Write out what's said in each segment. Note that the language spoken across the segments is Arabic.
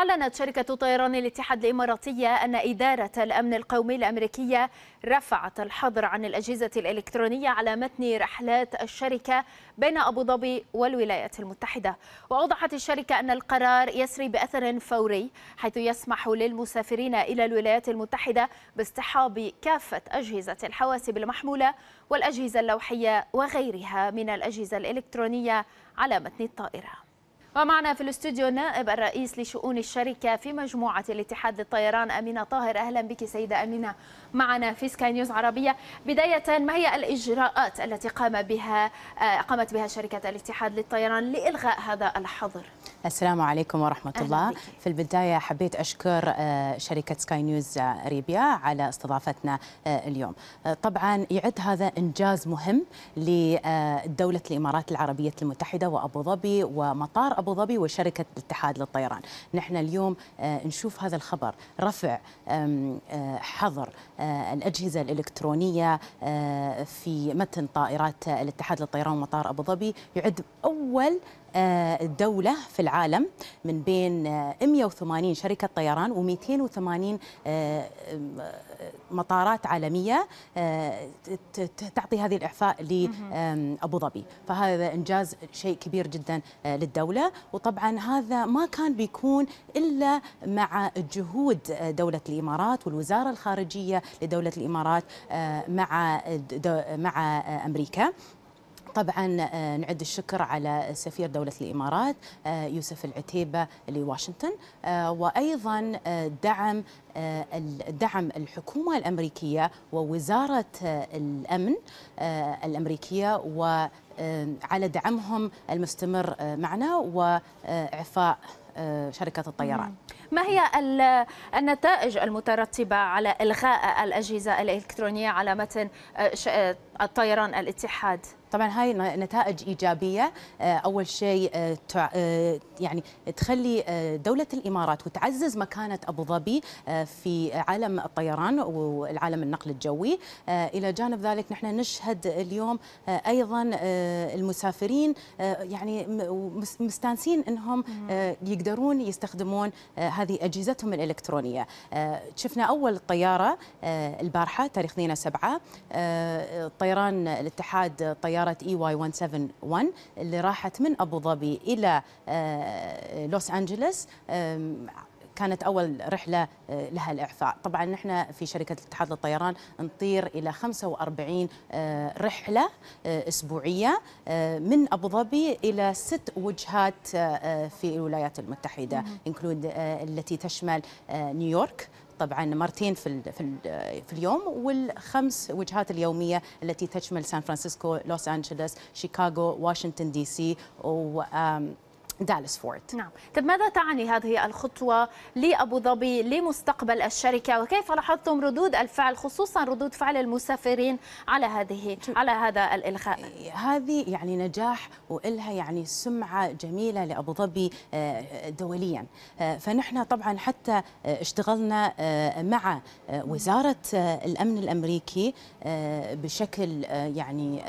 أعلنت شركة طيران الاتحاد الإماراتية أن إدارة الأمن القومي الأمريكية رفعت الحظر عن الأجهزة الإلكترونية على متن رحلات الشركة بين أبو ظبي والولايات المتحدة وأوضحت الشركة أن القرار يسري بأثر فوري حيث يسمح للمسافرين إلى الولايات المتحدة باصطحاب كافة أجهزة الحواسب المحمولة والأجهزة اللوحية وغيرها من الأجهزة الإلكترونية على متن الطائرة ومعنا في الاستوديو نائب الرئيس لشؤون الشركة في مجموعة الاتحاد للطيران أمينة طاهر أهلا بك سيدة أمينة معنا في سكاي نيوز عربية بداية ما هي الإجراءات التي قام بها آه، قامت بها شركة الاتحاد للطيران لإلغاء هذا الحظر السلام عليكم ورحمة الله في البداية حبيت أشكر آه، شركة سكاي نيوز أريبيا على استضافتنا آه، اليوم طبعا يعد هذا إنجاز مهم لدولة الإمارات العربية المتحدة وأبو ظبي ومطار أبو ظبي وشركة الاتحاد للطيران نحن اليوم آه، نشوف هذا الخبر رفع آه، حظر آه، الأجهزة الإلكترونية في متن طائرات الاتحاد للطيران ومطار أبو ظبي يعد أول آه، دولة في العالم من بين 180 آه، شركة طيران و280 آه، مطارات عالمية تعطي هذه الإعفاء لأبو ظبي فهذا إنجاز شيء كبير جدا للدولة وطبعا هذا ما كان بيكون إلا مع جهود دولة الإمارات والوزارة الخارجية لدولة الإمارات مع مع أمريكا طبعا آه، نعد الشكر على سفير دولة الإمارات آه، يوسف العتيبة لواشنطن آه، وأيضا دعم دعم الحكومة الأمريكية ووزارة الأمن الأمريكية وعلى دعمهم المستمر معنا وإعفاء شركة الطيران ما هي النتائج المترتبة على إلغاء الأجهزة الإلكترونية على متن الطيران الاتحاد؟ طبعا هاي نتائج ايجابيه آه، اول شيء آه، آه، يعني تخلي دوله الامارات وتعزز مكانه ابو ظبي في عالم الطيران والعالم النقل الجوي الى جانب ذلك نحن نشهد اليوم ايضا المسافرين يعني مستانسين انهم يقدرون يستخدمون هذه اجهزتهم الالكترونيه شفنا اول طياره البارحه تاريخ 2 7 طيران الاتحاد طيران طيارة اي واي 171 اللي راحت من أبو ظبي إلى آه، لوس أنجلوس كانت اول رحله آه، لها الاعفاء طبعا نحن في شركه الاتحاد للطيران نطير الى 45 آه، رحله اسبوعيه من ابو ظبي الى ست وجهات في الولايات المتحده انكلود التي تشمل نيويورك طبعا مرتين في في اليوم والخمس وجهات اليوميه التي تشمل سان فرانسيسكو لوس انجلوس شيكاغو واشنطن دي سي و دالاس فورد نعم طب ماذا تعني هذه الخطوة لأبو ظبي لمستقبل الشركة وكيف لاحظتم ردود الفعل خصوصا ردود فعل المسافرين على هذه على هذا الإلغاء إيه، هذه يعني نجاح وإلها يعني سمعة جميلة لأبو ظبي آه، دوليا آه، فنحن طبعا حتى آه، اشتغلنا مع وزارة الأمن الأمريكي بشكل يعني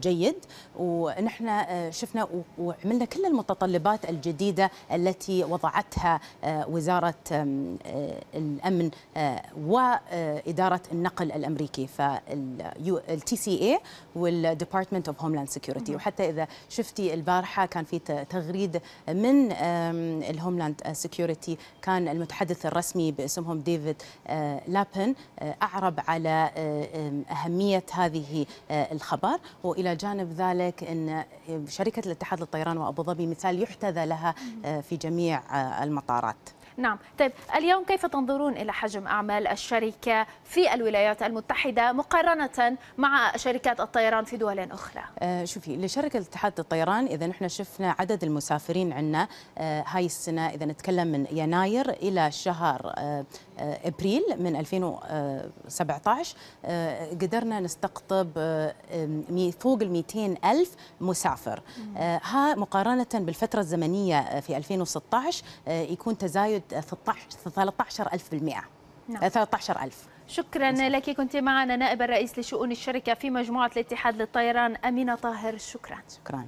جيد ونحن شفنا وعملنا كل المتطلبات الجديدة التي وضعتها آه، وزارة آه، الأمن آه، وإدارة النقل الأمريكي فالتي سي اي والديبارتمنت اوف هوملاند سكيورتي وحتى إذا شفتي البارحة كان في تغريد من الهوملاند سكيورتي كان المتحدث الرسمي باسمهم ديفيد لابن أعرب على أهمية هذه الخبر وإلى جانب ذلك أن شركة الاتحاد للطيران وأبو ظبي مثال يحتذى لها آه، في جميع آه، المطارات نعم طيب اليوم كيف تنظرون إلى حجم أعمال الشركة في الولايات المتحدة مقارنة مع شركات الطيران في دول أخرى آه شوفي لشركة اتحاد الطيران إذا نحن شفنا عدد المسافرين عندنا آه هاي السنة إذا نتكلم من يناير إلى شهر آه, آه، ابريل من 2017 آه، قدرنا نستقطب آه، فوق ال 200 الف مسافر ها مقارنه بالفتره الزمنيه في 2016 يكون تزايد 13 ألف بالمئة نعم. 13 ألف شكرا نعم. لك كنت معنا نائب الرئيس لشؤون الشركة في مجموعة الاتحاد للطيران أمينة طاهر شكرا شكرا